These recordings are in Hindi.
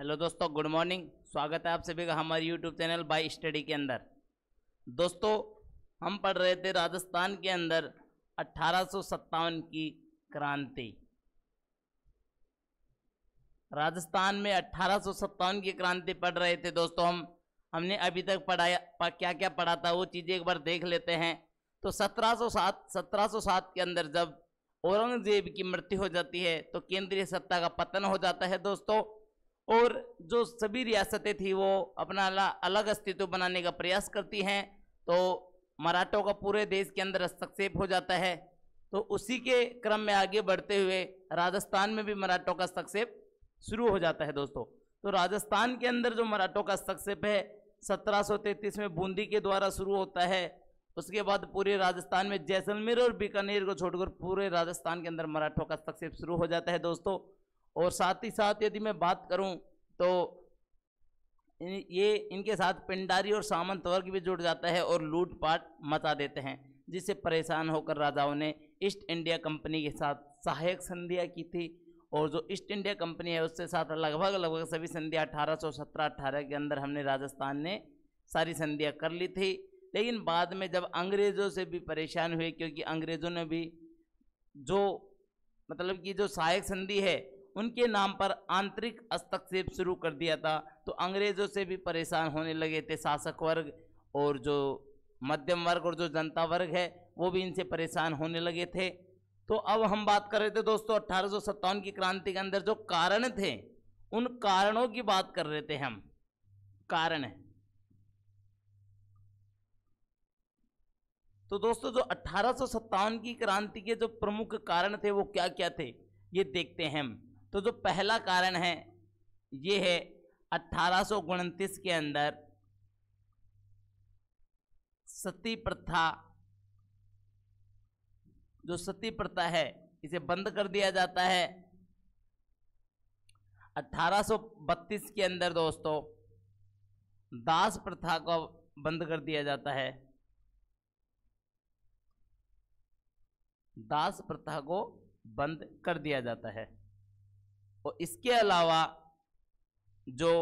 हेलो दोस्तों गुड मॉर्निंग स्वागत है आप सभी का हमारे यूट्यूब चैनल बाई स्टडी के अंदर दोस्तों हम पढ़ रहे थे राजस्थान के अंदर अट्ठारह की क्रांति राजस्थान में अट्ठारह की क्रांति पढ़ रहे थे दोस्तों हम हमने अभी तक पढ़ाया पा, क्या क्या पढ़ा था वो चीज़ें एक बार देख लेते हैं तो 1707 1707 के अंदर जब औरंगजेब की मृत्यु हो जाती है तो केंद्रीय सत्ता का पतन हो जाता है दोस्तों और जो सभी रियासतें थी वो अपना अलग अस्तित्व बनाने का प्रयास करती हैं तो मराठों का पूरे देश के अंदर हस्तक्षेप हो जाता है तो उसी के क्रम में आगे बढ़ते हुए राजस्थान में भी मराठों का हस्तक्षेप शुरू हो जाता है दोस्तों तो राजस्थान के अंदर जो मराठों का हस्तक्षेप है 1733 में बूंदी के द्वारा शुरू होता है उसके बाद पूरे राजस्थान में जैसलमेर और बीकानेर को छोड़कर पूरे राजस्थान के अंदर मराठों का हस्तक्षेप शुरू हो जाता है दोस्तों और साथ ही साथ यदि मैं बात करूं तो ये इनके साथ पिंडारी और सामंत वर्ग भी जुड़ जाता है और लूटपाट मचा देते हैं जिससे परेशान होकर राजाओं ने ईस्ट इंडिया कंपनी के साथ सहायक संधियाँ की थी और जो ईस्ट इंडिया कंपनी है उसके साथ लगभग लगभग सभी संधियाँ अठारह सौ सत्रह अठारह के अंदर हमने राजस्थान ने सारी संधियाँ कर ली थी लेकिन बाद में जब अंग्रेज़ों से भी परेशान हुए क्योंकि अंग्रेज़ों ने भी जो मतलब कि जो सहायक संधि है उनके नाम पर आंतरिक हस्तक्षेप शुरू कर दिया था तो अंग्रेज़ों से भी परेशान होने लगे थे शासक वर्ग और जो मध्यम वर्ग और जो जनता वर्ग है वो भी इनसे परेशान होने लगे थे तो अब हम बात कर रहे थे दोस्तों अट्ठारह की क्रांति के अंदर जो कारण थे उन कारणों की बात कर रहे थे हम कारण है तो दोस्तों जो अट्ठारह की क्रांति के जो प्रमुख कारण थे वो क्या क्या थे ये देखते हैं हम तो जो पहला कारण है ये है अट्ठारह के अंदर सती प्रथा जो सती प्रथा है इसे बंद कर दिया जाता है 1832 के अंदर दोस्तों दास प्रथा को बंद कर दिया जाता है दास प्रथा को बंद कर दिया जाता है और इसके अलावा जो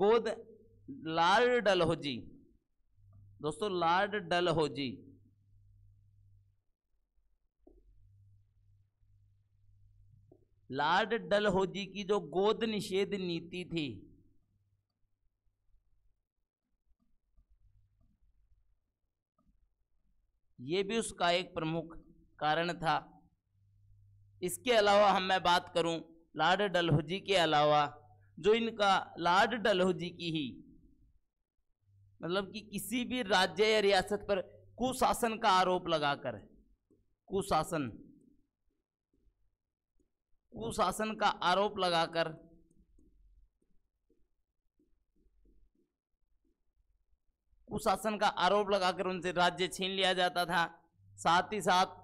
गोद लार्ड डलहोजी दोस्तों लार्ड डलहोजी लार्ड डलहोजी की जो गोद निषेध नीति थी ये भी उसका एक प्रमुख कारण था इसके अलावा हम मैं बात करूं लॉर्ड डलहौजी के अलावा जो इनका लॉर्ड डलहौजी की ही मतलब कि किसी भी राज्य या रियासत पर कुशासन का आरोप लगाकर कुशासन कुशासन का आरोप लगाकर कुशासन का आरोप लगाकर उनसे राज्य छीन लिया जाता था साथ ही साथ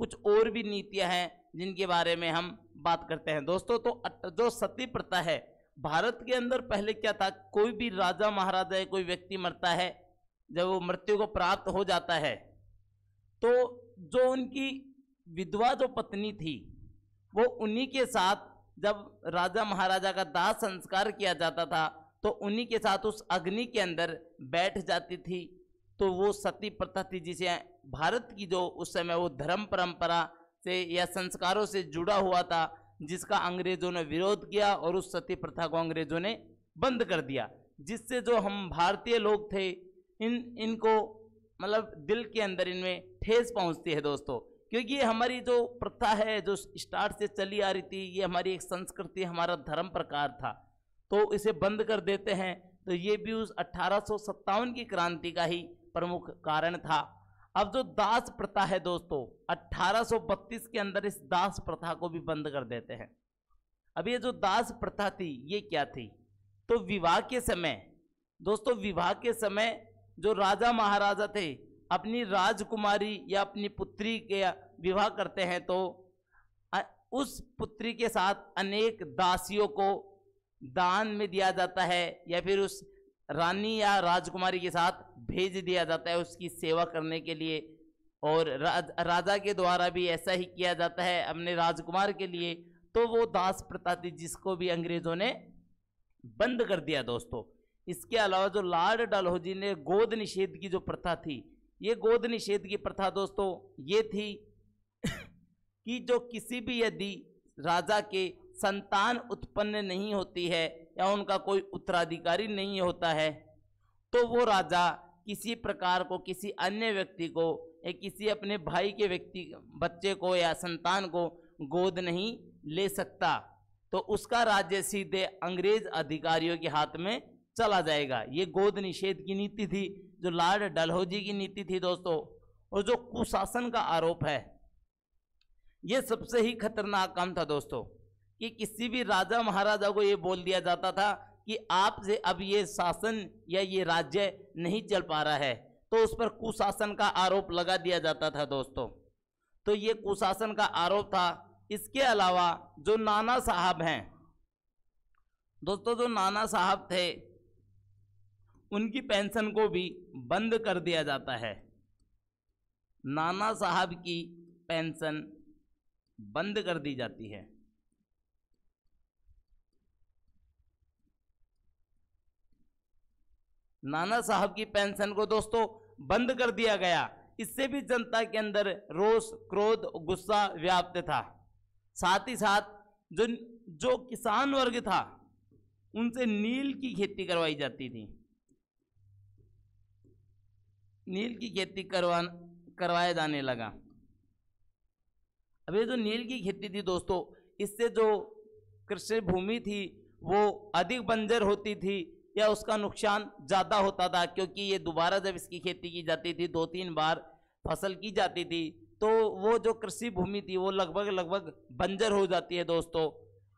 कुछ और भी नीतियां हैं जिनके बारे में हम बात करते हैं दोस्तों तो जो सती प्रथा है भारत के अंदर पहले क्या था कोई भी राजा महाराजा या कोई व्यक्ति मरता है जब वो मृत्यु को प्राप्त हो जाता है तो जो उनकी विधवा जो पत्नी थी वो उन्हीं के साथ जब राजा महाराजा का दाह संस्कार किया जाता था तो उन्हीं के साथ उस अग्नि के अंदर बैठ जाती थी तो वो सती प्रथा थी जिसे भारत की जो उस समय वो धर्म परंपरा से या संस्कारों से जुड़ा हुआ था जिसका अंग्रेजों ने विरोध किया और उस सती प्रथा को अंग्रेजों ने बंद कर दिया जिससे जो हम भारतीय लोग थे इन इनको मतलब दिल के अंदर इनमें ठेस पहुंचती है दोस्तों क्योंकि ये हमारी जो प्रथा है जो स्टार्ट से चली आ रही थी ये हमारी एक संस्कृति हमारा धर्म प्रकार था तो इसे बंद कर देते हैं तो ये भी उस अट्ठारह की क्रांति का ही प्रमुख कारण था अब जो दास प्रथा है दोस्तों 1832 के अंदर इस दास प्रथा को भी बंद कर देते हैं अब ये जो दास प्रथा थी ये क्या थी तो विवाह के समय दोस्तों विवाह के समय जो राजा महाराजा थे अपनी राजकुमारी या अपनी पुत्री के विवाह करते हैं तो उस पुत्री के साथ अनेक दासियों को दान में दिया जाता है या फिर उस रानी या राजकुमारी के साथ भेज दिया जाता है उसकी सेवा करने के लिए और राजा के द्वारा भी ऐसा ही किया जाता है अपने राजकुमार के लिए तो वो दास प्रथा थी जिसको भी अंग्रेजों ने बंद कर दिया दोस्तों इसके अलावा जो लॉर्ड डलहौजी ने गोद निषेध की जो प्रथा थी ये गोद निषेध की प्रथा दोस्तों ये थी कि जो किसी भी यदि राजा के संतान उत्पन्न नहीं होती है या उनका कोई उत्तराधिकारी नहीं होता है तो वो राजा किसी प्रकार को किसी अन्य व्यक्ति को या किसी अपने भाई के व्यक्ति बच्चे को या संतान को गोद नहीं ले सकता तो उसका राज्य सीधे अंग्रेज अधिकारियों के हाथ में चला जाएगा ये गोद निषेध की नीति थी जो लॉर्ड डलहौजी की नीति थी दोस्तों और जो कुशासन का आरोप है ये सबसे ही खतरनाक काम था दोस्तों कि किसी भी राजा महाराजा को ये बोल दिया जाता था कि आपसे अब ये शासन या ये राज्य नहीं चल पा रहा है तो उस पर कुशासन का आरोप लगा दिया जाता था दोस्तों तो ये कुशासन का आरोप था इसके अलावा जो नाना साहब हैं दोस्तों जो नाना साहब थे उनकी पेंशन को भी बंद कर दिया जाता है नाना साहब की पेंशन बंद कर दी जाती है नाना साहब की पेंशन को दोस्तों बंद कर दिया गया इससे भी जनता के अंदर रोष क्रोध गुस्सा व्याप्त था साथ ही साथ जो जो किसान वर्ग था उनसे नील की खेती करवाई जाती थी नील की खेती करवा करवाया जाने लगा अब ये जो नील की खेती थी दोस्तों इससे जो कृषि भूमि थी वो अधिक बंजर होती थी या उसका नुकसान ज़्यादा होता था क्योंकि ये दोबारा जब इसकी खेती की जाती थी दो तीन बार फसल की जाती थी तो वो जो कृषि भूमि थी वो लगभग लगभग बंजर हो जाती है दोस्तों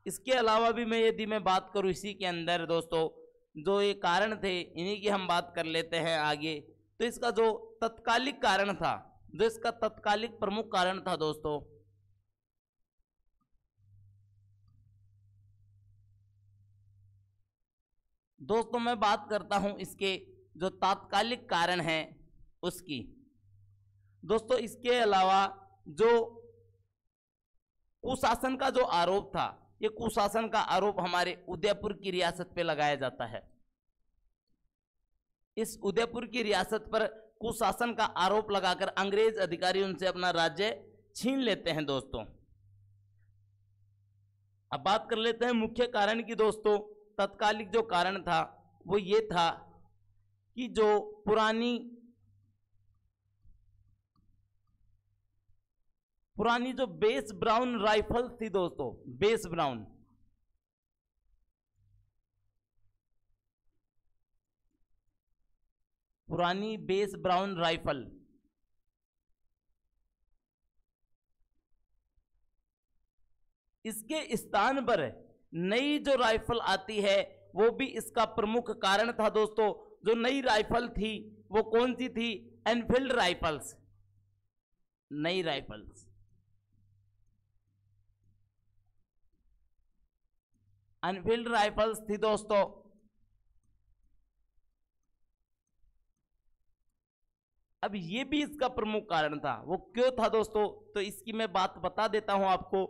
इसके अलावा भी मैं यदि मैं बात करूँ इसी के अंदर दोस्तों जो ये कारण थे इन्हीं की हम बात कर लेते हैं आगे तो इसका जो तत्कालिक कारण था जो इसका तत्कालिक प्रमुख कारण था दोस्तों दोस्तों मैं बात करता हूं इसके जो तात्कालिक कारण हैं उसकी दोस्तों इसके अलावा जो कुशासन का जो आरोप था ये कुशासन का आरोप हमारे उदयपुर की रियासत पे लगाया जाता है इस उदयपुर की रियासत पर कुशासन का आरोप लगाकर अंग्रेज अधिकारी उनसे अपना राज्य छीन लेते हैं दोस्तों अब बात कर लेते हैं मुख्य कारण की दोस्तों तत्कालिक जो कारण था वो ये था कि जो पुरानी पुरानी जो बेस ब्राउन राइफल थी दोस्तों बेस ब्राउन पुरानी बेस ब्राउन राइफल इसके स्थान पर है नई जो राइफल आती है वो भी इसका प्रमुख कारण था दोस्तों जो नई राइफल थी वो कौन सी थी एनफील्ड राइफल्स नई राइफल्स एनफील्ड राइफल्स थी दोस्तों अब ये भी इसका प्रमुख कारण था वो क्यों था दोस्तों तो इसकी मैं बात बता देता हूं आपको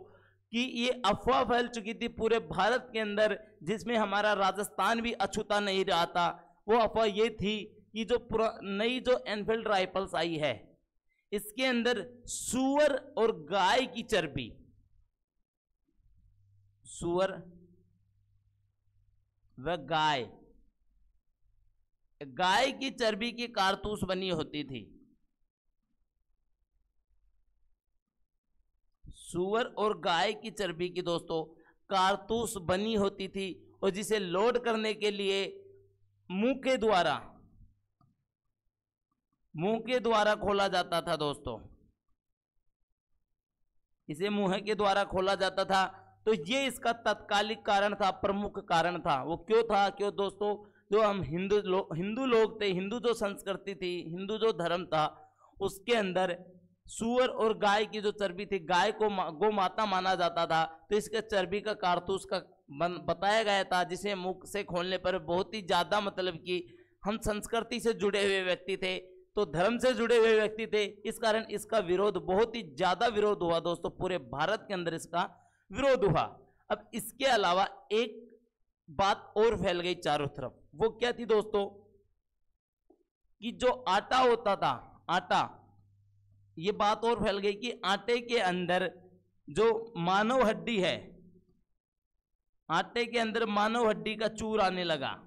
कि ये अफवाह फैल चुकी थी पूरे भारत के अंदर जिसमें हमारा राजस्थान भी अछूता नहीं रहा था वो अफवाह ये थी कि जो नई जो एनफील्ड राइफल्स आई है इसके अंदर सुअर और गाय की चर्बी सुअर व गाय गाय की चर्बी की कारतूस बनी होती थी सुअर और गाय की चर्बी की दोस्तों कारतूस बनी होती थी और जिसे लोड करने के लिए मुंह के द्वारा मुंह के द्वारा खोला जाता था दोस्तों इसे मुंह के द्वारा खोला जाता था तो ये इसका तत्कालिक कारण था प्रमुख कारण था वो क्यों था क्यों दोस्तों जो हम हिंदू लोग हिंदू लोग थे हिंदू जो संस्कृति थी हिंदू जो धर्म था उसके अंदर सुअर और गाय की जो चर्बी थी गाय को गो माता माना जाता था तो इसके चर्बी का कारतूस का बताया गया था जिसे मुख से खोलने पर बहुत ही ज़्यादा मतलब कि हम संस्कृति से जुड़े हुए व्यक्ति थे तो धर्म से जुड़े हुए व्यक्ति थे इस कारण इसका विरोध बहुत ही ज़्यादा विरोध हुआ दोस्तों पूरे भारत के अंदर इसका विरोध हुआ अब इसके अलावा एक बात और फैल गई चारों तरफ वो क्या थी दोस्तों कि जो आटा होता था आटा ये बात और फैल गई कि आटे के अंदर जो मानव हड्डी है आटे के अंदर मानव हड्डी का चूर आने लगा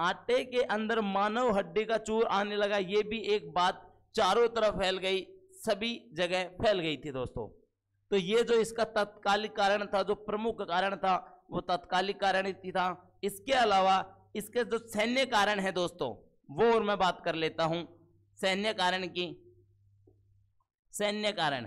आटे के अंदर मानव हड्डी का चूर आने लगा यह भी एक बात चारों तरफ फैल गई सभी जगह फैल गई थी दोस्तों तो ये जो इसका तत्कालिक कारण था जो प्रमुख कारण था वो तत्कालिक कारण था इसके अलावा इसके जो सैन्य कारण है दोस्तों वो और मैं बात कर लेता हूं सैन्य कारण की सैन्य कारण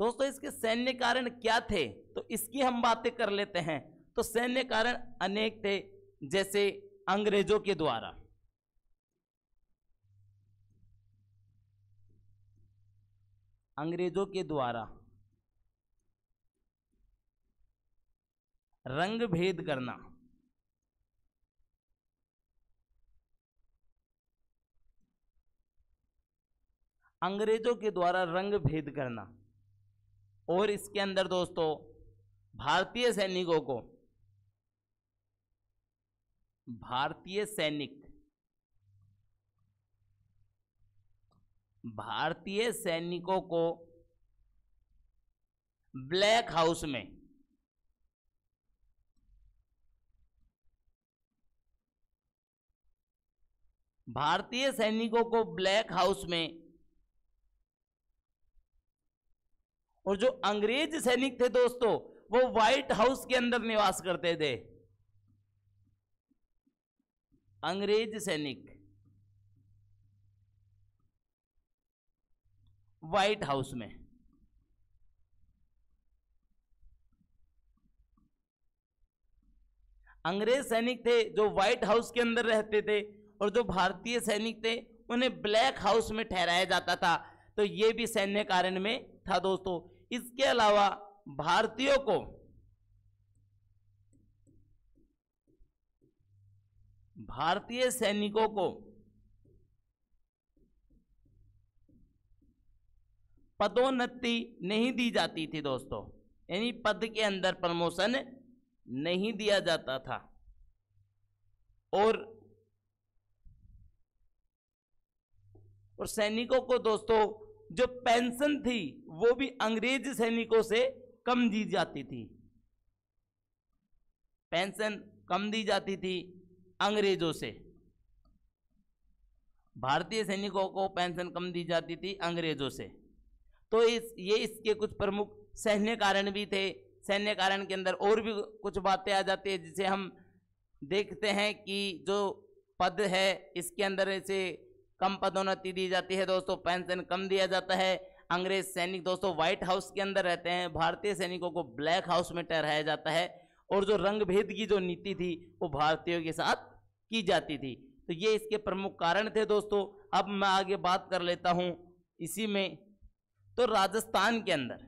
दोस्तों इसके सैन्य कारण क्या थे तो इसकी हम बातें कर लेते हैं तो सैन्य कारण अनेक थे जैसे अंग्रेजों के द्वारा अंग्रेजों के द्वारा रंग भेद करना अंग्रेजों के द्वारा रंग भेद करना और इसके अंदर दोस्तों भारतीय सैनिकों को भारतीय सैनिक भारतीय सैनिकों को ब्लैक हाउस में भारतीय सैनिकों को ब्लैक हाउस में और जो अंग्रेज सैनिक थे दोस्तों वो व्हाइट हाउस के अंदर निवास करते थे अंग्रेज सैनिक व्हाइट हाउस में अंग्रेज सैनिक थे जो व्हाइट हाउस के अंदर रहते थे और जो भारतीय सैनिक थे उन्हें ब्लैक हाउस में ठहराया जाता था तो ये भी सैन्य कारण में था दोस्तों इसके अलावा भारतीयों को भारतीय सैनिकों को पदोन्नति नहीं दी जाती थी दोस्तों यानी पद के अंदर प्रमोशन नहीं दिया जाता था और और सैनिकों को दोस्तों जो पेंशन थी वो भी अंग्रेज सैनिकों से कम दी जाती थी पेंशन कम दी जाती थी अंग्रेजों से भारतीय सैनिकों को पेंशन कम दी जाती थी अंग्रेजों से तो इस ये इसके कुछ प्रमुख सैन्य कारण भी थे सैन्य कारण के अंदर और भी कुछ बातें आ जाती है जिसे हम देखते हैं कि जो पद है इसके अंदर ऐसे कम पदोन्नति दी जाती है दोस्तों पेंशन कम दिया जाता है अंग्रेज सैनिक दोस्तों व्हाइट हाउस के अंदर रहते हैं भारतीय सैनिकों को ब्लैक हाउस में ठहराया जाता है और जो रंग भेद की जो नीति थी वो भारतीयों के साथ की जाती थी तो ये इसके प्रमुख कारण थे दोस्तों अब मैं आगे बात कर लेता हूँ इसी में तो राजस्थान के अंदर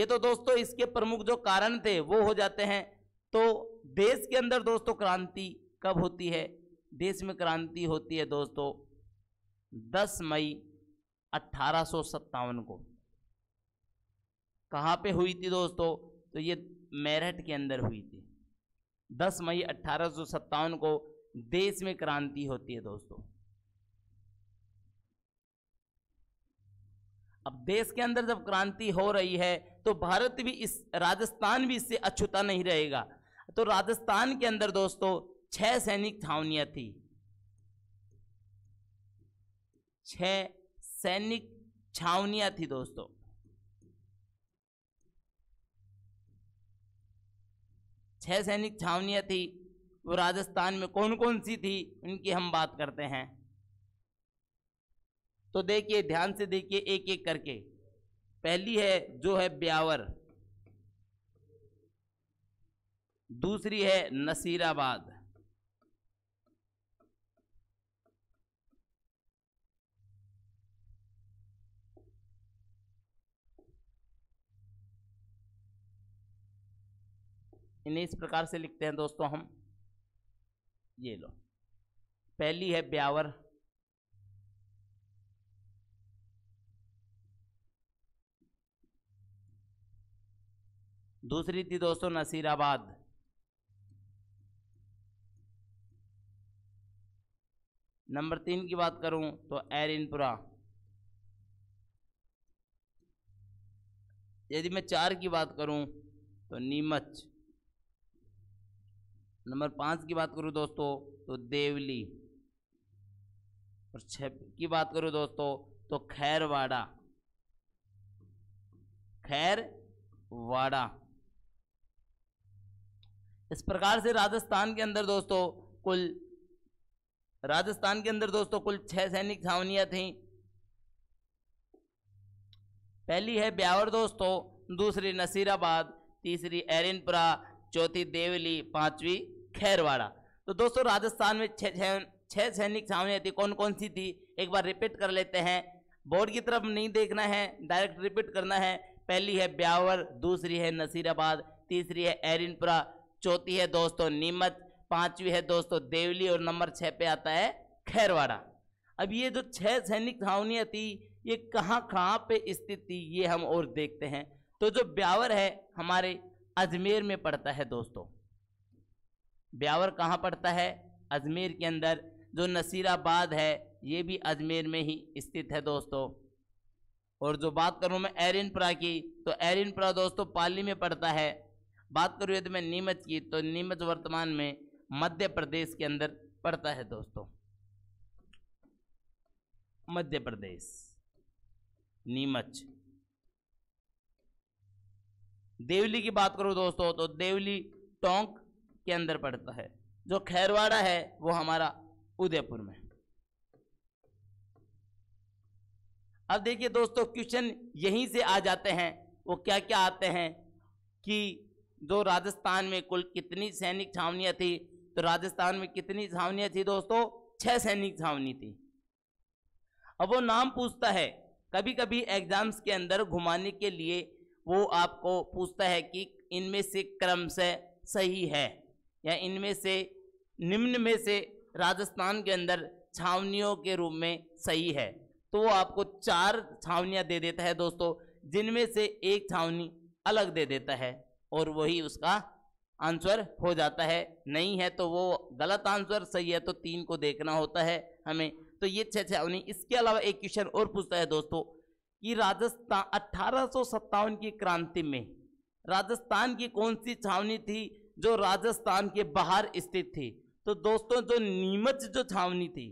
ये तो दोस्तों इसके प्रमुख जो कारण थे वो हो जाते हैं तो देश के अंदर दोस्तों क्रांति कब होती है देश में क्रांति होती है दोस्तों 10 मई अट्ठारह को कहाँ पे हुई थी दोस्तों तो ये मेरठ के अंदर हुई थी 10 मई अट्ठारह को देश में क्रांति होती है दोस्तों अब देश के अंदर जब क्रांति हो रही है तो भारत भी इस राजस्थान भी इससे अछूता नहीं रहेगा तो राजस्थान के अंदर दोस्तों छह सैनिक छावनियाँ थी छः सैनिक छावनियाँ थी दोस्तों छ सैनिक छावनियाँ थी वो राजस्थान में कौन कौन सी थी उनकी हम बात करते हैं तो देखिए ध्यान से देखिए एक एक करके पहली है जो है ब्यावर दूसरी है नसीराबाद इन्हें इस प्रकार से लिखते हैं दोस्तों हम ये लो पहली है ब्यावर दूसरी थी दोस्तों नसीराबाद नंबर तीन की बात करूं तो एरिनपुरा यदि मैं चार की बात करूं तो नीमच नंबर पाँच की बात करूँ दोस्तों तो देवली और छ की बात करूँ दोस्तों तो खैरवाड़ा खैरवाड़ा इस प्रकार से राजस्थान के अंदर दोस्तों कुल राजस्थान के अंदर दोस्तों कुल छह सैनिक छावनियां थीं पहली है ब्यावर दोस्तों दूसरी नसीराबाद तीसरी एरिनपुरा चौथी देवली पांचवी खैरवाड़ा तो दोस्तों राजस्थान में छह सैनिक छावनियाँ थी कौन कौन सी थी एक बार रिपीट कर लेते हैं बोर्ड की तरफ नहीं देखना है डायरेक्ट रिपीट करना है पहली है ब्यावर दूसरी है नसीराबाद तीसरी है एरिनपुरा चौथी है दोस्तों नीमच पांचवी है दोस्तों देवली और नंबर छः पे आता है खैरवाड़ा अब ये जो छह सैनिक छावनियाँ थी ये कहाँ कहाँ पे स्थित थी ये हम और देखते हैं तो जो ब्यावर है हमारे अजमेर में पड़ता है दोस्तों ब्यावर कहाँ पड़ता है अजमेर के अंदर जो नसीराबाद है ये भी अजमेर में ही स्थित है दोस्तों और जो बात करूँ मैं एरिनपुरा की तो एरिनपुरा दोस्तों पाली में पड़ता है बात करूँ यदि मैं नीमच की तो नीमच वर्तमान में मध्य प्रदेश के अंदर पड़ता है दोस्तों मध्य प्रदेश नीमच देवली की बात करो दोस्तों तो देवली टोंक के अंदर पड़ता है जो खैरवाड़ा है वो हमारा उदयपुर में अब देखिए दोस्तों क्वेश्चन यहीं से आ जाते हैं वो क्या क्या आते हैं कि जो राजस्थान में कुल कितनी सैनिक छावनियाँ थी तो राजस्थान में कितनी छावनियाँ थी दोस्तों छः सैनिक छावनी थी अब वो नाम पूछता है कभी कभी एग्जाम्स के अंदर घुमाने के लिए वो आपको पूछता है कि इनमें से क्रम से सही है या इनमें से निम्न में से राजस्थान के अंदर छावनियों के रूप में सही है तो वो आपको चार छावनियाँ दे देता है दोस्तों जिनमें से एक छावनी अलग दे देता है और वही उसका आंसर हो जाता है नहीं है तो वो गलत आंसर सही है तो तीन को देखना होता है हमें तो ये छः छावनी इसके अलावा एक क्वेश्चन और पूछता है दोस्तों कि राजस्थान अठारह की क्रांति में राजस्थान की कौन सी छावनी थी जो राजस्थान के बाहर स्थित थी तो दोस्तों जो नीमच जो छावनी थी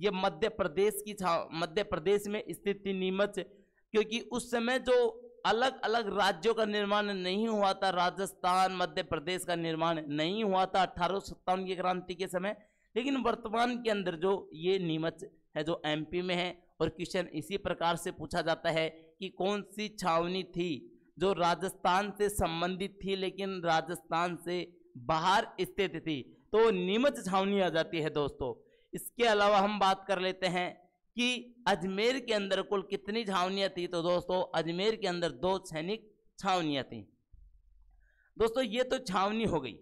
ये मध्य प्रदेश की छाव मध्य प्रदेश में स्थित थी नीमच क्योंकि उस समय जो अलग अलग राज्यों का निर्माण नहीं हुआ था राजस्थान मध्य प्रदेश का निर्माण नहीं हुआ था अठारह की क्रांति के समय लेकिन वर्तमान के अंदर जो ये नीमच है जो एमपी में है और क्वेश्चन इसी प्रकार से पूछा जाता है कि कौन सी छावनी थी जो राजस्थान से संबंधित थी लेकिन राजस्थान से बाहर स्थित थी तो नीमच छावनी आ जाती है दोस्तों इसके अलावा हम बात कर लेते हैं कि अजमेर के अंदर कुल कितनी छावनियाँ थी तो दोस्तों अजमेर के अंदर दो सैनिक छावनियाँ थीं दोस्तों ये तो छावनी हो गई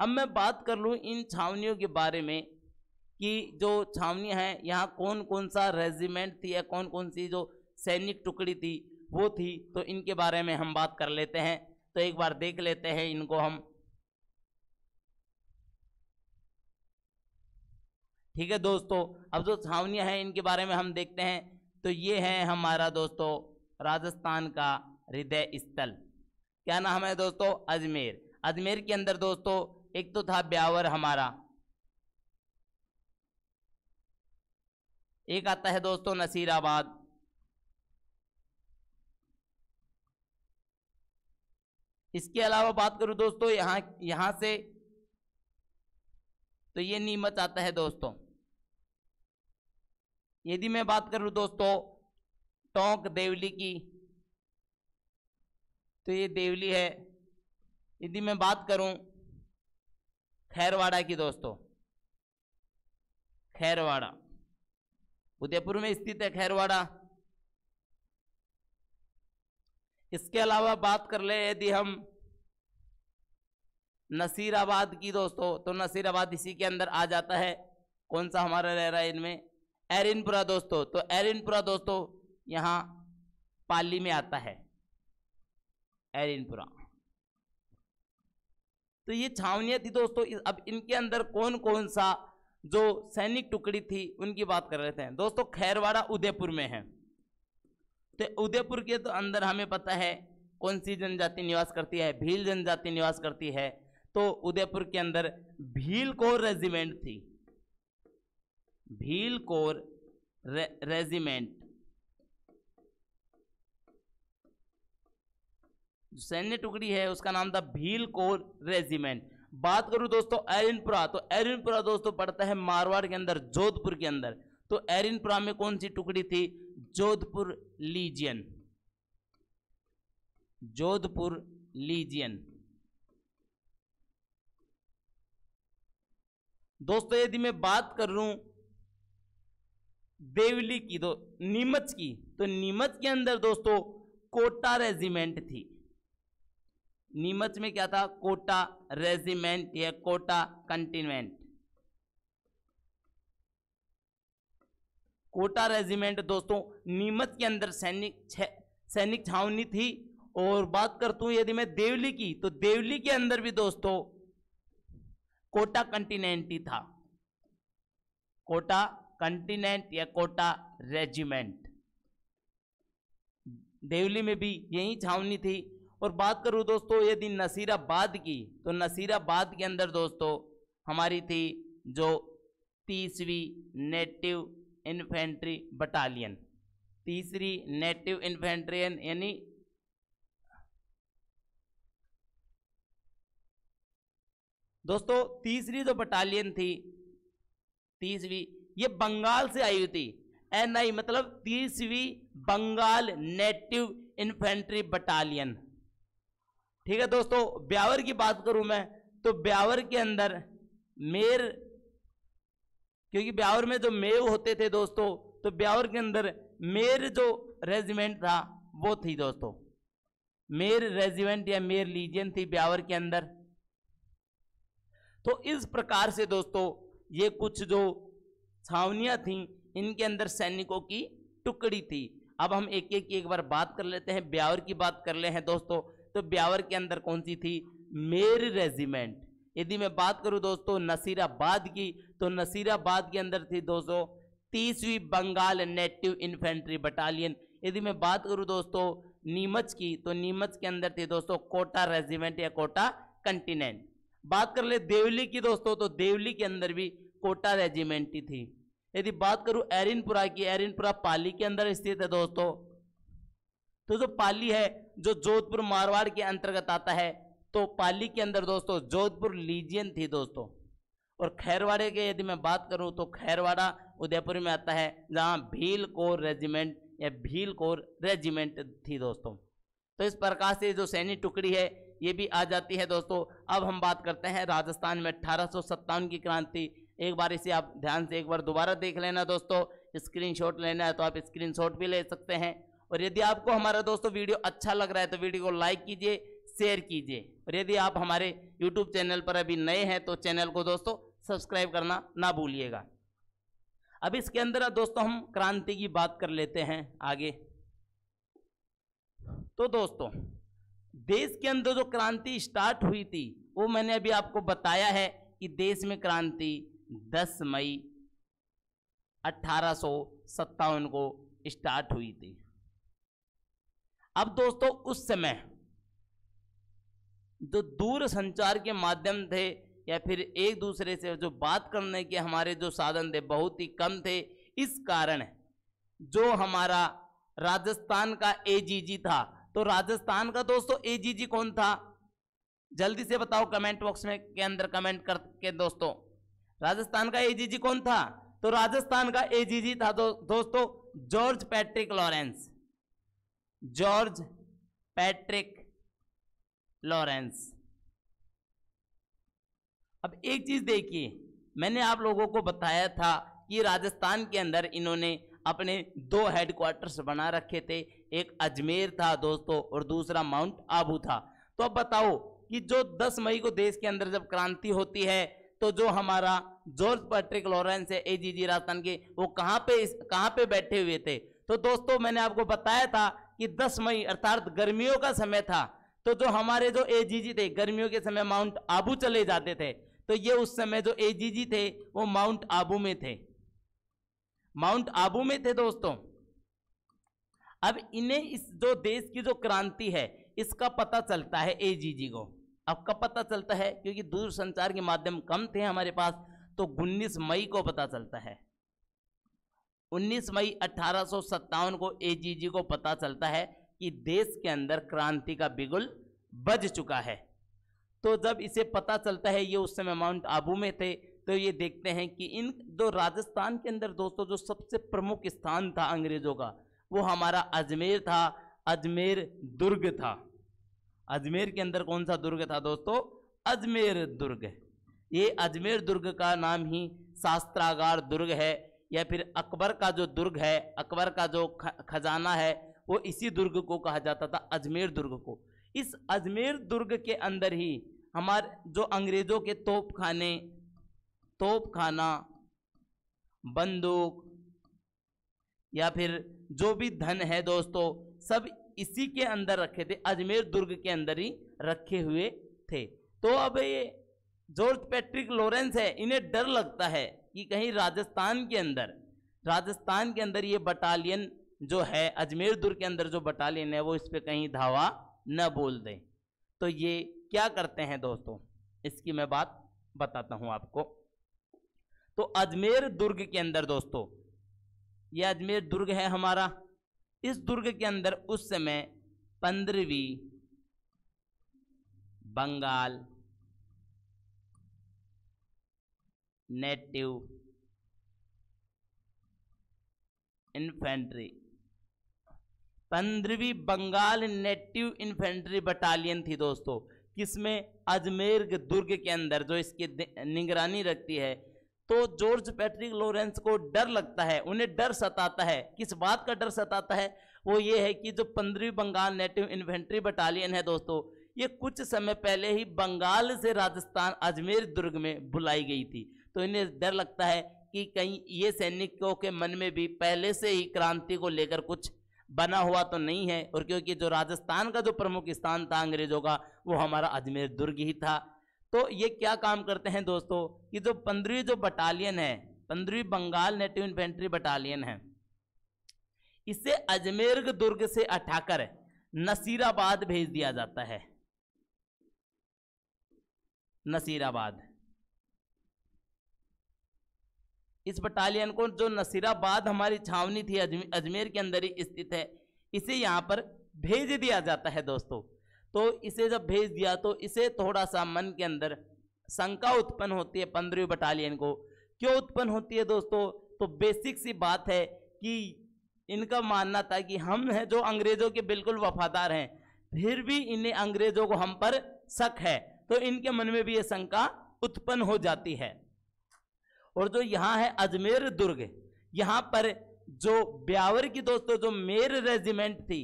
अब मैं बात कर लूँ इन छावनियों के बारे में कि जो छावनी है यहाँ कौन कौन सा रेजिमेंट थी या कौन कौन सी जो सैनिक टुकड़ी थी वो थी तो इनके बारे में हम बात कर लेते हैं तो एक बार देख लेते हैं इनको हम ठीक है दोस्तों अब जो छावनियाँ हैं इनके बारे में हम देखते हैं तो ये है हमारा दोस्तों राजस्थान का हृदय स्थल क्या नाम है दोस्तों अजमेर अजमेर के अंदर दोस्तों एक तो था ब्यावर हमारा एक आता है दोस्तों नसीराबाद इसके अलावा बात करूं दोस्तों यहाँ यहाँ से तो ये नीमच आता है दोस्तों यदि मैं बात करूं दोस्तों टोंक देवली की तो ये देवली है यदि मैं बात करूं खैरवाड़ा की दोस्तों खैरवाड़ा उदयपुर में स्थित है खैरवाड़ा इसके अलावा बात कर ले यदि हम नसीराबाद की दोस्तों तो नसीराबाद इसी के अंदर आ जाता है कौन सा हमारा रह रहा है इनमें एरिनपुरा दोस्तों तो एरिनपुरा दोस्तों यहाँ पाली में आता है एरिनपुरा तो ये छावनियाँ थी दोस्तों अब इनके अंदर कौन कौन सा जो सैनिक टुकड़ी थी उनकी बात कर रहे थे दोस्तों खैरवाड़ा उदयपुर में है तो उदयपुर के तो अंदर हमें पता है कौन सी जनजाति निवास करती है भील जनजाति निवास करती है तो उदयपुर के अंदर भील कोर रेजिमेंट थी भील कोर रे, रेजिमेंट सैन्य टुकड़ी है उसका नाम था भील कोर रेजिमेंट बात करूं दोस्तों एरिनपुरा तो एरिनपुरा दोस्तों पड़ता है मारवाड़ के अंदर जोधपुर के अंदर तो एरिनपुरा में कौन सी टुकड़ी थी जोधपुर लीजियन जोधपुर लीजियन दोस्तों यदि मैं बात कर रू देवली की तो नीमच की तो नीमच के अंदर दोस्तों कोटा रेजिमेंट थी नीमच में क्या था कोटा रेजिमेंट या कोटा कंटिनमेंट कोटा रेजिमेंट दोस्तों नीमच के अंदर सैनिक सैनिक छावनी थी और बात करता हूं यदि मैं देवली की तो देवली के अंदर भी दोस्तों कोटा कंटिनेंट ही था कोटा कंटिनेंट या कोटा रेजिमेंट देवली में भी यही छावनी थी और बात करूँ दोस्तों यदि नसीराबाद की तो नसीराबाद के अंदर दोस्तों हमारी थी जो तीसवीं नेटिव इन्फेंट्री बटालियन तीसरी नेटिव इन्फेंट्री यानी दोस्तों तीसरी जो बटालियन थी तीसवीं ये बंगाल से आई हुई थी एन आई मतलब तीसवीं बंगाल नेटिव इन्फेंट्री बटालियन ठीक है दोस्तों ब्यावर की बात करूं मैं तो ब्यावर के अंदर मेर क्योंकि ब्यावर में जो मेव होते थे दोस्तों तो ब्यावर के अंदर मेर जो रेजिमेंट था वो थी दोस्तों मेर रेजिमेंट या मेर लीजियन थी ब्यावर के अंदर तो इस प्रकार से दोस्तों ये कुछ जो छावनियाँ थीं इनके अंदर सैनिकों की टुकड़ी थी अब हम एक एक की एक बार बात कर लेते हैं ब्यावर की बात कर ले हैं दोस्तों तो ब्यावर के अंदर कौन सी थी मेर रेजिमेंट यदि मैं बात करूं दोस्तों नसीराबाद की तो नसीराबाद के अंदर थी दोस्तों तीसवीं बंगाल नेटिव इन्फेंट्री बटालियन यदि मैं बात करूं दोस्तों नीमच की तो नीमच के अंदर थी दोस्तों कोटा रेजिमेंट या कोटा कंटिनेंट बात कर ले देवली की दोस्तों तो देवली के अंदर भी कोटा रेजिमेंट ही थी यदि बात करूँ एरिनपुरा की एरिनपुरा पाली के अंदर स्थित है दोस्तों तो जो पाली है जो जोधपुर मारवाड़ के अंतर्गत आता है तो पाली के अंदर दोस्तों जोधपुर लीजियन थी दोस्तों और खैरवाड़े के यदि मैं बात करूं तो खैरवाड़ा उदयपुर में आता है जहां भील कोर रेजिमेंट या भील कोर रेजिमेंट थी दोस्तों तो इस प्रकार से जो सैनिक टुकड़ी है ये भी आ जाती है दोस्तों अब हम बात करते हैं राजस्थान में अठारह की क्रांति एक बार इसे आप ध्यान से एक बार दोबारा देख लेना दोस्तों स्क्रीनशॉट लेना है तो आप स्क्रीनशॉट भी ले सकते हैं और यदि आपको हमारा दोस्तों वीडियो अच्छा लग रहा है तो वीडियो को लाइक कीजिए शेयर कीजिए और यदि आप हमारे यूट्यूब चैनल पर अभी नए हैं तो चैनल को दोस्तों सब्सक्राइब करना ना भूलिएगा अब इसके अंदर दोस्तों हम क्रांति की बात कर लेते हैं आगे तो दोस्तों देश के अंदर जो क्रांति स्टार्ट हुई थी वो मैंने अभी आपको बताया है कि देश में क्रांति 10 मई अट्ठारह को स्टार्ट हुई थी अब दोस्तों उस समय जो दूर संचार के माध्यम थे या फिर एक दूसरे से जो बात करने के हमारे जो साधन थे बहुत ही कम थे इस कारण जो हमारा राजस्थान का एजीजी था तो राजस्थान का दोस्तों एजीजी कौन था जल्दी से बताओ कमेंट बॉक्स में के अंदर कमेंट करके दोस्तों राजस्थान का एजीजी कौन था तो राजस्थान का एजीजी था दो, दोस्तों George Patrick Lawrence George Patrick Lawrence अब एक चीज देखिए मैंने आप लोगों को बताया था कि राजस्थान के अंदर इन्होंने अपने दो हेडक्वार्टर्स बना रखे थे एक अजमेर था दोस्तों और दूसरा माउंट आबू था तो अब बताओ कि जो 10 मई को देश के अंदर जब क्रांति होती है तो जो हमारा जॉर्ज पैट्रिक लॉरेंस है एजीजी जी राजस्थान के वो कहाँ पे कहाँ पे बैठे हुए थे तो दोस्तों मैंने आपको बताया था कि 10 मई अर्थात गर्मियों का समय था तो जो हमारे जो एजीजी थे गर्मियों के समय माउंट आबू चले जाते थे तो ये उस समय जो एजीजी थे वो माउंट आबू में थे माउंट आबू में थे दोस्तों अब इन्हें इस जो देश की जो क्रांति है इसका पता चलता है एजीजी को अब कब पता चलता है क्योंकि दूरसंचार के माध्यम कम थे हमारे पास तो उन्नीस मई को पता चलता है 19 मई अठारह को एजीजी को पता चलता है कि देश के अंदर क्रांति का बिगुल बज चुका है तो जब इसे पता चलता है ये उस समय माउंट आबू में थे तो ये देखते हैं कि इन दो राजस्थान के अंदर दोस्तों जो सबसे प्रमुख स्थान था अंग्रेजों का वो हमारा अजमेर था अजमेर दुर्ग था अजमेर के अंदर कौन सा दुर्ग था दोस्तों अजमेर दुर्ग ये अजमेर दुर्ग का नाम ही शास्त्रागार दुर्ग है या फिर अकबर का जो दुर्ग है अकबर का जो खजाना है वो इसी दुर्ग को कहा जाता था अजमेर दुर्ग को इस अजमेर दुर्ग के अंदर ही हमारे जो अंग्रेज़ों के तोप खाने तोप खाना बंदूक या फिर जो भी धन है दोस्तों सब इसी के अंदर रखे थे अजमेर दुर्ग के अंदर ही रखे हुए थे तो अब ये जॉर्ज पैट्रिक लॉरेंस है इन्हें डर लगता है कि कहीं राजस्थान के अंदर राजस्थान के अंदर ये बटालियन जो है अजमेर दुर्ग के अंदर जो बटालियन है वो इस पर कहीं धावा न बोल दें तो ये क्या करते हैं दोस्तों इसकी मैं बात बताता हूँ आपको तो अजमेर दुर्ग के अंदर दोस्तों ये अजमेर दुर्ग है हमारा इस दुर्ग के अंदर उस समय पंद्रहवीं बंगाल नेटिव इन्फेंट्री पंद्रहवीं बंगाल नेटिव इन्फेंट्री बटालियन थी दोस्तों किसमें अजमेर दुर्ग के अंदर जो इसकी निगरानी रखती है तो जॉर्ज पैट्रिक लॉरेंस को डर लगता है उन्हें डर सताता है किस बात का डर सताता है वो ये है कि जो पंद्रहवीं बंगाल नेटिव इन्फेंट्री बटालियन है दोस्तों ये कुछ समय पहले ही बंगाल से राजस्थान अजमेर दुर्ग में बुलाई गई थी तो इन्हें डर लगता है कि कहीं ये सैनिकों के मन में भी पहले से ही क्रांति को लेकर कुछ बना हुआ तो नहीं है और क्योंकि जो राजस्थान का जो प्रमुख स्थान था अंग्रेजों का वो हमारा अजमेर दुर्ग ही था तो ये क्या काम करते हैं दोस्तों कि जो पंद्रहवीं जो बटालियन है पंद्रहवीं बंगाल नेटिव इन्फेंट्री बटालियन है इसे अजमेर दुर्ग से हटाकर नसीराबाद भेज दिया जाता है नसीराबाद इस बटालियन को जो नसीराबाद हमारी छावनी थी अजमेर के अंदर ही स्थित है इसे यहाँ पर भेज दिया जाता है दोस्तों तो इसे जब भेज दिया तो इसे थोड़ा सा मन के अंदर शंका उत्पन्न होती है पंद्रहवीं बटालियन को क्यों उत्पन्न होती है दोस्तों तो बेसिक सी बात है कि इनका मानना था कि हम हैं जो अंग्रेज़ों के बिल्कुल वफादार हैं फिर भी इन्हें अंग्रेज़ों को हम पर शक है तो इनके मन में भी ये शंका उत्पन्न हो जाती है और जो यहाँ है अजमेर दुर्ग यहाँ पर जो ब्यावर की दोस्तों जो मेर रेजिमेंट थी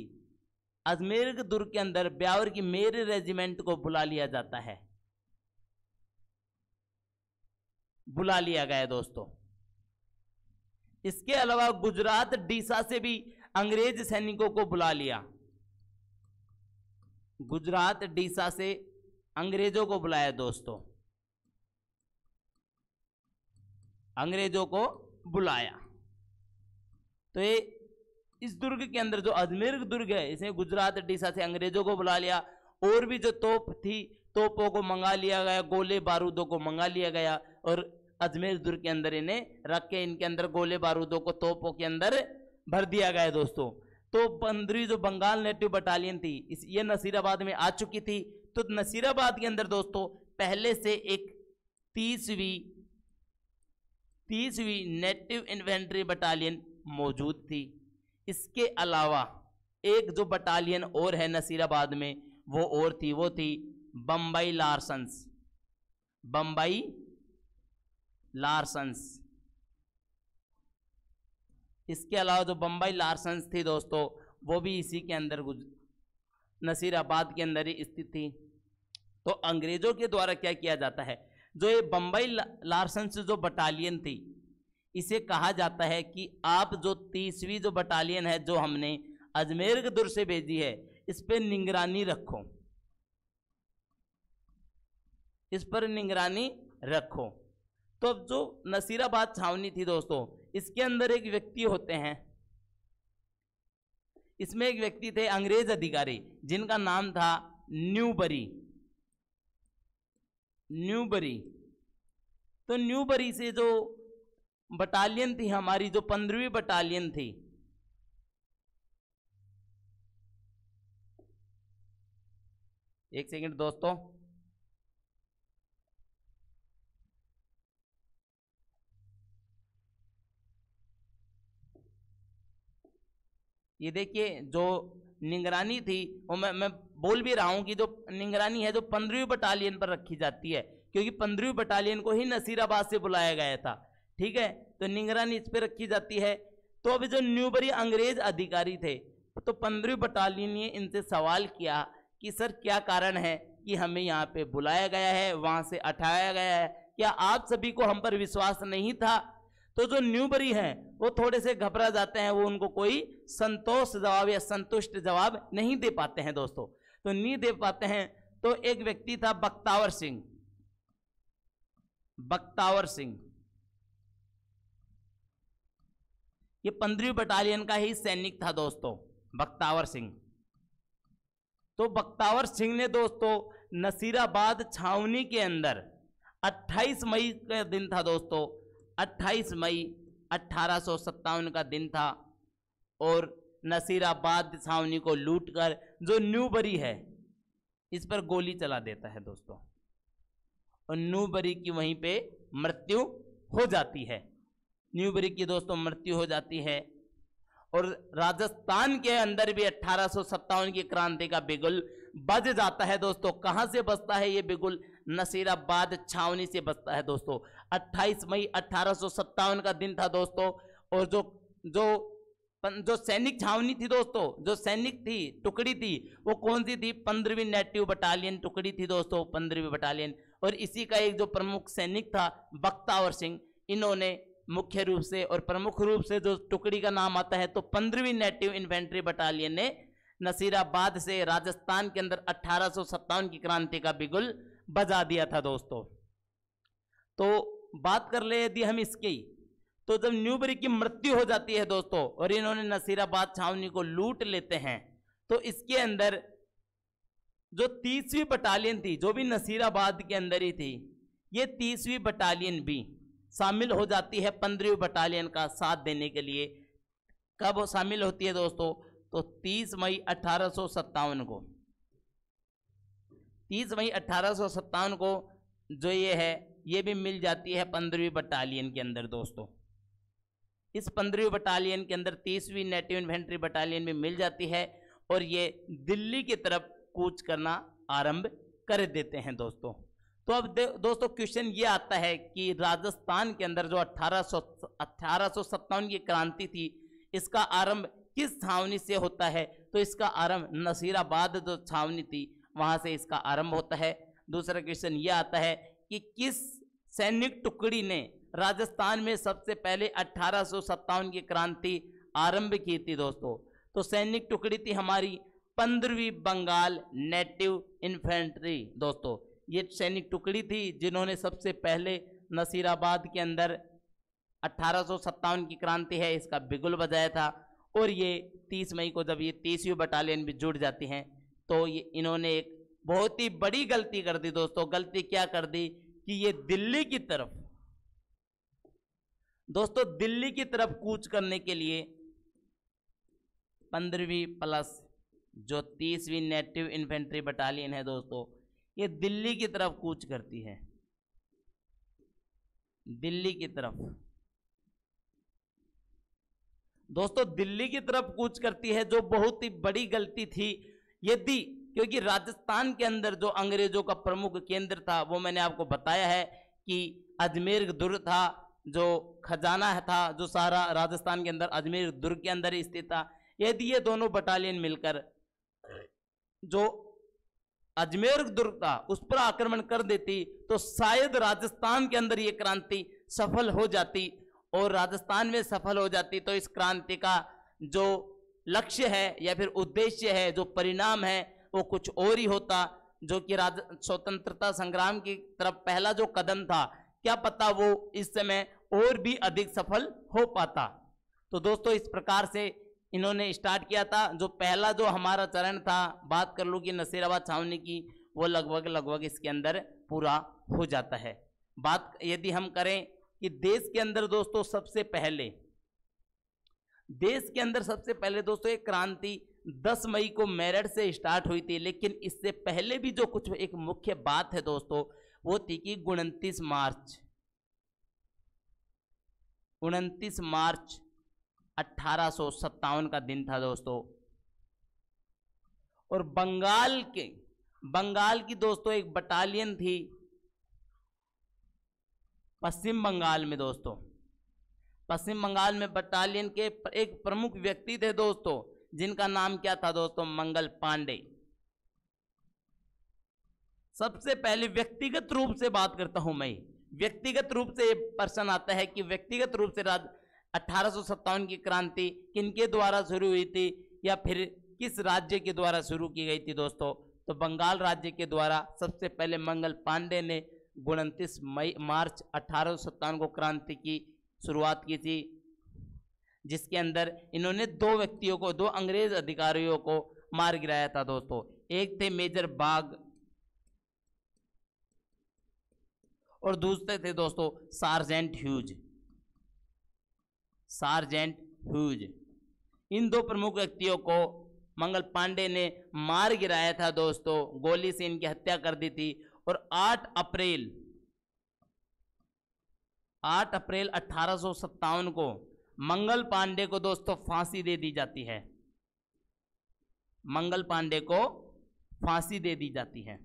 अजमेर दुर्ग के अंदर ब्यावर की मेर रेजिमेंट को बुला लिया जाता है बुला लिया गया दोस्तों इसके अलावा गुजरात डीसा से भी अंग्रेज सैनिकों को बुला लिया गुजरात डीसा से अंग्रेजों को बुलाया दोस्तों अंग्रेजों को बुलाया तो ये इस दुर्ग के अंदर जो अजमेर दुर्ग है इसे गुजरात डीसा से अंग्रेजों को बुला लिया और भी जो तोप थी तोपों को मंगा लिया गया गोले बारूदों को मंगा लिया गया और अजमेर दुर्ग के अंदर इन्हें रख के इनके अंदर गोले बारूदों को तोपों के अंदर भर दिया गया दोस्तों तो बंदरी जो बंगाल नेटिव बटालियन थी इस ये नसीराबाद में आ चुकी थी तो नसीराबाद के अंदर दोस्तों पहले से एक तीसवीं तीसवीं नेटिव इन्वेंट्री बटालियन मौजूद थी इसके अलावा एक जो बटालियन और है नसीराबाद में वो और थी वो थी बम्बई लार्सन्स बम्बई लार्सन्स इसके अलावा जो बम्बई लार्सन्स थी दोस्तों वो भी इसी के अंदर नसीराबाद के अंदर ही स्थित थी तो अंग्रेज़ों के द्वारा क्या किया जाता है जो ये बम्बई लार्सन से जो बटालियन थी इसे कहा जाता है कि आप जो तीसवीं जो बटालियन है जो हमने अजमेर के दूर से भेजी है इस पर निगरानी रखो इस पर निगरानी रखो तो अब जो नसीराबाद छावनी थी दोस्तों इसके अंदर एक व्यक्ति होते हैं इसमें एक व्यक्ति थे अंग्रेज अधिकारी जिनका नाम था न्यूबरी न्यूबरी तो न्यूबरी से जो बटालियन थी हमारी जो पंद्रहवीं बटालियन थी एक सेकंड दोस्तों ये देखिए जो निगरानी थी वो मैं मैं बोल भी रहा हूँ कि जो निगरानी है जो पंद्रहवीं बटालियन पर रखी जाती है क्योंकि पंद्रहवीं बटालियन को ही नसीराबाद से बुलाया गया था ठीक है तो निगरानी इस पर रखी जाती है तो अभी जो न्यूबरी अंग्रेज अधिकारी थे तो पंद्रहवीं बटालियन ने इनसे सवाल किया कि सर क्या कारण है कि हमें यहाँ पे बुलाया गया है वहाँ से हटाया गया है क्या आप सभी को हम पर विश्वास नहीं था तो जो न्यूबरी हैं वो थोड़े से घबरा जाते हैं वो उनको कोई संतोष जवाब या संतुष्ट जवाब नहीं दे पाते हैं दोस्तों तो नहीं दे पाते हैं तो एक व्यक्ति था बक्तावर सिंह बक्तावर सिंह ये पंद्रहवीं बटालियन का ही सैनिक था दोस्तों बक्तावर सिंह तो बक्तावर सिंह ने दोस्तों नसीराबाद छावनी के अंदर 28 मई का दिन था दोस्तों 28 मई अट्ठारह का दिन था और नसीराबाद छावनी को लूट कर जो न्यूबरी है इस पर गोली चला देता है दोस्तों और न्यूबरी की वहीं पे मृत्यु हो जाती है न्यूबरी की दोस्तों मृत्यु हो जाती है और राजस्थान के अंदर भी अट्ठारह की क्रांति का बिगुल बज जाता है दोस्तों कहाँ से बजता है ये बिगुल नसीराबाद छावनी से बजता है दोस्तों 28 मई अट्ठारह का दिन था दोस्तों और जो जो जो सैनिक छावनी थी दोस्तों जो सैनिक थी टुकड़ी थी वो कौन सी थी पंद्रहवीं नेटिव बटालियन टुकड़ी थी दोस्तों पंद्रहवीं बटालियन और इसी का एक जो प्रमुख सैनिक था बख्तावर सिंह इन्होंने मुख्य रूप से और प्रमुख रूप से जो टुकड़ी का नाम आता है तो पंद्रहवीं नेटिव इन्फेंट्री बटालियन ने नसीराबाद से राजस्थान के अंदर अट्ठारह की क्रांति का बिगुल बजा दिया था दोस्तों तो बात कर ले यदि हम इसकी तो जब न्यूबरी की मृत्यु हो जाती है दोस्तों और इन्होंने नसीराबाद छावनी को लूट लेते हैं तो इसके अंदर जो तीसवीं बटालियन थी जो भी नसीराबाद के अंदर ही थी ये तीसवीं बटालियन भी शामिल हो जाती है पंद्रहवीं बटालियन का साथ देने के लिए कब शामिल होती है दोस्तों तो 30 मई अठारह को 30 मई अठारह को जो ये है ये भी मिल जाती है पंद्रहवीं बटालियन के अंदर दोस्तों इस पंद्रहवीं बटालियन के अंदर तीसवीं नेटिव इन्वेंट्री बटालियन में मिल जाती है और ये दिल्ली की तरफ कूच करना आरंभ कर देते हैं दोस्तों तो अब दोस्तों क्वेश्चन ये आता है कि राजस्थान के अंदर जो अट्ठारह सौ की क्रांति थी इसका आरंभ किस छावनी से होता है तो इसका आरंभ नसीराबाद जो छावनी थी वहाँ से इसका आरंभ होता है दूसरा क्वेश्चन ये आता है कि किस सैनिक टुकड़ी ने राजस्थान में सबसे पहले अट्ठारह की क्रांति आरंभ की थी दोस्तों तो सैनिक टुकड़ी थी हमारी पंद्रहवीं बंगाल नेटिव इन्फेंट्री दोस्तों ये सैनिक टुकड़ी थी जिन्होंने सबसे पहले नसीराबाद के अंदर अट्ठारह की क्रांति है इसका बिगुल बजाया था और ये 30 मई को जब ये तीसवीं बटालियन भी जुड़ जाती हैं तो ये इन्होंने एक बहुत ही बड़ी गलती कर दी दोस्तों गलती क्या कर दी कि ये दिल्ली की तरफ दोस्तों दिल्ली की तरफ कूच करने के लिए पंद्रहवीं प्लस जो तीसवीं नेटिव इन्फेंट्री बटालियन है दोस्तों ये दिल्ली की तरफ कूच करती है दिल्ली की तरफ दोस्तों दिल्ली की तरफ कूच करती है जो बहुत ही बड़ी गलती थी यदि क्योंकि राजस्थान के अंदर जो अंग्रेजों का प्रमुख केंद्र था वो मैंने आपको बताया है कि अजमेर दुर्ग था जो खजाना था जो सारा राजस्थान के अंदर अजमेर दुर्ग के अंदर स्थित था यदि ये दोनों बटालियन मिलकर जो अजमेर दुर्ग था उस पर आक्रमण कर देती तो शायद राजस्थान के अंदर ये क्रांति सफल हो जाती और राजस्थान में सफल हो जाती तो इस क्रांति का जो लक्ष्य है या फिर उद्देश्य है जो परिणाम है वो कुछ और ही होता जो कि राज स्वतंत्रता संग्राम की तरफ पहला जो कदम था क्या पता वो इस समय और भी अधिक सफल हो पाता तो दोस्तों इस प्रकार से इन्होंने स्टार्ट किया था जो पहला जो हमारा चरण था बात कर लो कि नसीराबाद छावनी की वो लगभग लगभग इसके अंदर पूरा हो जाता है बात यदि हम करें कि देश के अंदर दोस्तों सबसे पहले देश के अंदर सबसे पहले दोस्तों एक क्रांति 10 मई को मेरठ से स्टार्ट हुई थी लेकिन इससे पहले भी जो कुछ एक मुख्य बात है दोस्तों वो थी कि उनतीस मार्च उनतीस मार्च अट्ठारह का दिन था दोस्तों और बंगाल के बंगाल की दोस्तों एक बटालियन थी पश्चिम बंगाल में दोस्तों पश्चिम बंगाल में बटालियन के एक प्रमुख व्यक्ति थे दोस्तों जिनका नाम क्या था दोस्तों मंगल पांडे सबसे पहले व्यक्तिगत रूप से बात करता हूं मैं व्यक्तिगत रूप से प्रश्न आता है कि व्यक्तिगत रूप से राज अठारह की क्रांति किनके द्वारा शुरू हुई थी या फिर किस राज्य के द्वारा शुरू की गई थी दोस्तों तो बंगाल राज्य के द्वारा सबसे पहले मंगल पांडे ने उनतीस मई मार्च अठारह को क्रांति की शुरुआत की थी जिसके अंदर इन्होंने दो व्यक्तियों को दो अंग्रेज अधिकारियों को मार गिराया था दोस्तों एक थे मेजर बाग और दूसरे थे दोस्तों सार्जेंट ह्यूज सार्जेंट ह्यूज इन दो प्रमुख व्यक्तियों को मंगल पांडे ने मार गिराया था दोस्तों गोली से इनकी हत्या कर दी थी और 8 अप्रैल 8 अप्रैल अठारह को मंगल पांडे को दोस्तों फांसी दे दी जाती है मंगल पांडे को फांसी दे दी जाती है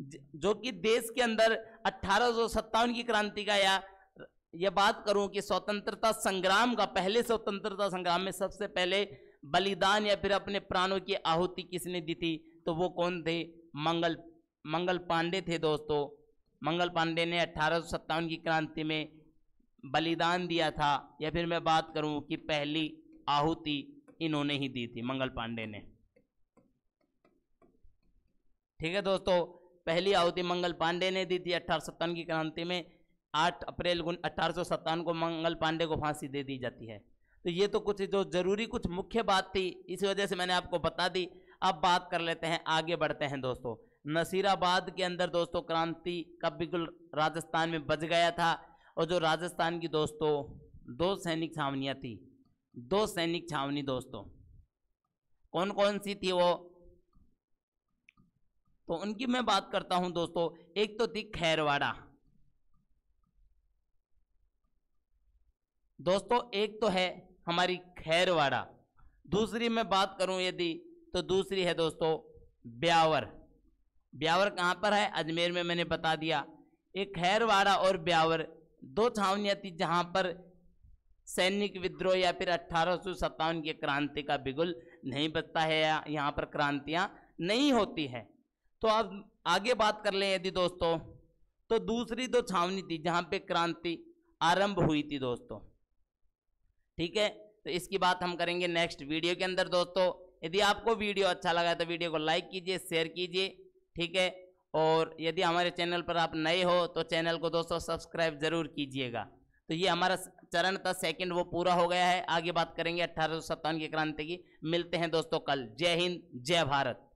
जो कि देश के अंदर अट्ठारह की क्रांति का या ये बात करूं कि स्वतंत्रता संग्राम का पहले स्वतंत्रता संग्राम में सबसे पहले बलिदान या फिर अपने प्राणों की आहुति किसने दी थी तो वो कौन थे मंगल मंगल पांडे थे दोस्तों मंगल पांडे ने अट्ठारह की क्रांति में बलिदान दिया था या फिर मैं बात करूं कि पहली आहुति इन्होंने ही दी थी मंगल पांडे ने ठीक है दोस्तों पहली आहुति मंगल पांडे ने दी थी अठारह की क्रांति में आठ अप्रैल अठारह को मंगल पांडे को फांसी दे दी जाती है तो ये तो कुछ जो जरूरी कुछ मुख्य बात थी इस वजह से मैंने आपको बता दी अब बात कर लेते हैं आगे बढ़ते हैं दोस्तों नसीराबाद के अंदर दोस्तों क्रांति का बिल्कुल राजस्थान में बच गया था और जो राजस्थान की दोस्तों दो सैनिक छावनियाँ थी दो सैनिक छावनी दोस्तों कौन कौन सी थी वो तो उनकी मैं बात करता हूं दोस्तों एक तो थी खैरवाड़ा दोस्तों एक तो है हमारी खैरवाड़ा दूसरी मैं बात करूं यदि तो दूसरी है दोस्तों ब्यावर ब्यावर कहाँ पर है अजमेर में मैंने बता दिया एक खैरवाड़ा और ब्यावर दो छावनियाँ थी जहाँ पर सैनिक विद्रोह या फिर अट्ठारह की क्रांति का बिगुल नहीं बचता है या यहाँ पर क्रांतियाँ नहीं होती है तो अब आगे बात कर लें यदि दोस्तों तो दूसरी तो छावनी थी जहाँ पे क्रांति आरंभ हुई थी दोस्तों ठीक है तो इसकी बात हम करेंगे नेक्स्ट वीडियो के अंदर दोस्तों यदि आपको वीडियो अच्छा लगा तो वीडियो को लाइक कीजिए शेयर कीजिए ठीक है और यदि हमारे चैनल पर आप नए हो तो चैनल को दोस्तों सब्सक्राइब जरूर कीजिएगा तो ये हमारा चरण था सेकंड वो पूरा हो गया है आगे बात करेंगे अट्ठारह की क्रांति की मिलते हैं दोस्तों कल जय हिंद जय भारत